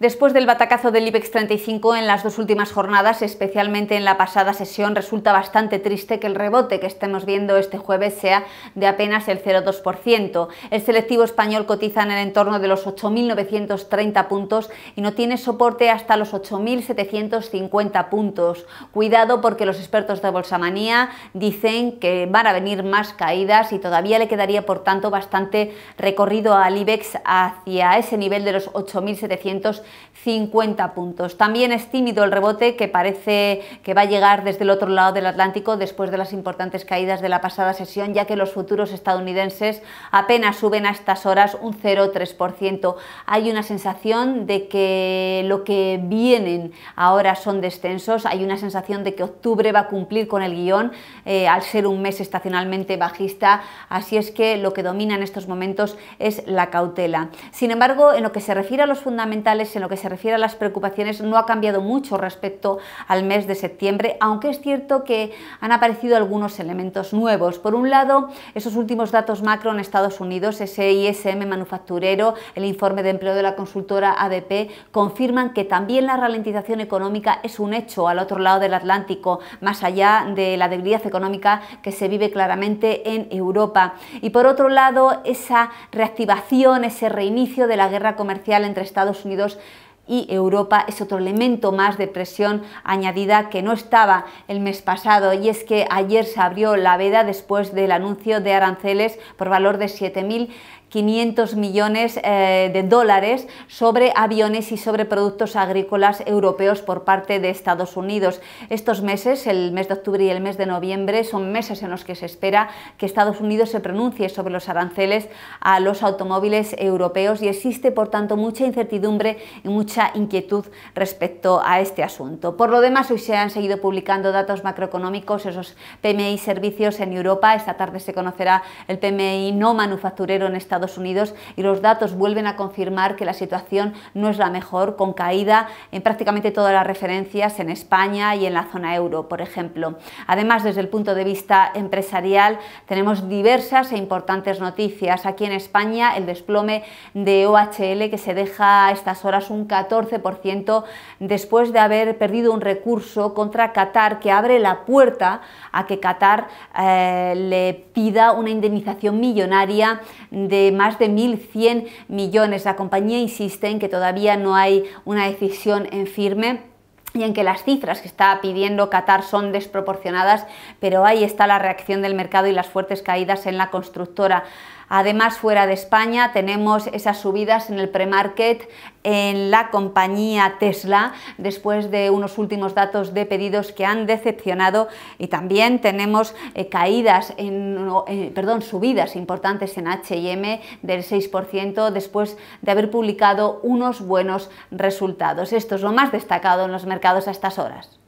Después del batacazo del IBEX 35 en las dos últimas jornadas, especialmente en la pasada sesión, resulta bastante triste que el rebote que estemos viendo este jueves sea de apenas el 0,2%. El selectivo español cotiza en el entorno de los 8.930 puntos y no tiene soporte hasta los 8.750 puntos. Cuidado porque los expertos de Bolsamanía dicen que van a venir más caídas y todavía le quedaría, por tanto, bastante recorrido al IBEX hacia ese nivel de los 8.750 50 puntos. También es tímido el rebote que parece que va a llegar desde el otro lado del Atlántico después de las importantes caídas de la pasada sesión, ya que los futuros estadounidenses apenas suben a estas horas un 0,3%. Hay una sensación de que lo que vienen ahora son descensos, hay una sensación de que octubre va a cumplir con el guión eh, al ser un mes estacionalmente bajista, así es que lo que domina en estos momentos es la cautela. Sin embargo, en lo que se refiere a los fundamentales, en lo que se refiere a las preocupaciones no ha cambiado mucho respecto al mes de septiembre, aunque es cierto que han aparecido algunos elementos nuevos. Por un lado, esos últimos datos macro en Estados Unidos, ese ISM manufacturero, el informe de empleo de la consultora ADP, confirman que también la ralentización económica es un hecho al otro lado del Atlántico, más allá de la debilidad económica que se vive claramente en Europa. Y por otro lado, esa reactivación, ese reinicio de la guerra comercial entre Estados Unidos y Europa es otro elemento más de presión añadida que no estaba el mes pasado y es que ayer se abrió la veda después del anuncio de aranceles por valor de 7.500 millones eh, de dólares sobre aviones y sobre productos agrícolas europeos por parte de Estados Unidos. Estos meses, el mes de octubre y el mes de noviembre, son meses en los que se espera que Estados Unidos se pronuncie sobre los aranceles a los automóviles europeos y existe, por tanto, mucha incertidumbre y mucha inquietud respecto a este asunto. Por lo demás, hoy se han seguido publicando datos macroeconómicos, esos PMI servicios en Europa. Esta tarde se conocerá el PMI no manufacturero en Estados Unidos y los datos vuelven a confirmar que la situación no es la mejor, con caída en prácticamente todas las referencias en España y en la zona euro, por ejemplo. Además, desde el punto de vista empresarial, tenemos diversas e importantes noticias. Aquí en España, el desplome de OHL que se deja a estas horas un cat 14% después de haber perdido un recurso contra Qatar que abre la puerta a que Qatar eh, le pida una indemnización millonaria de más de 1.100 millones. La compañía insiste en que todavía no hay una decisión en firme y en que las cifras que está pidiendo Qatar son desproporcionadas, pero ahí está la reacción del mercado y las fuertes caídas en la constructora. Además, fuera de España tenemos esas subidas en el premarket en la compañía Tesla después de unos últimos datos de pedidos que han decepcionado y también tenemos eh, caídas en, eh, perdón, subidas importantes en H&M del 6% después de haber publicado unos buenos resultados. Esto es lo más destacado en los mercados a estas horas.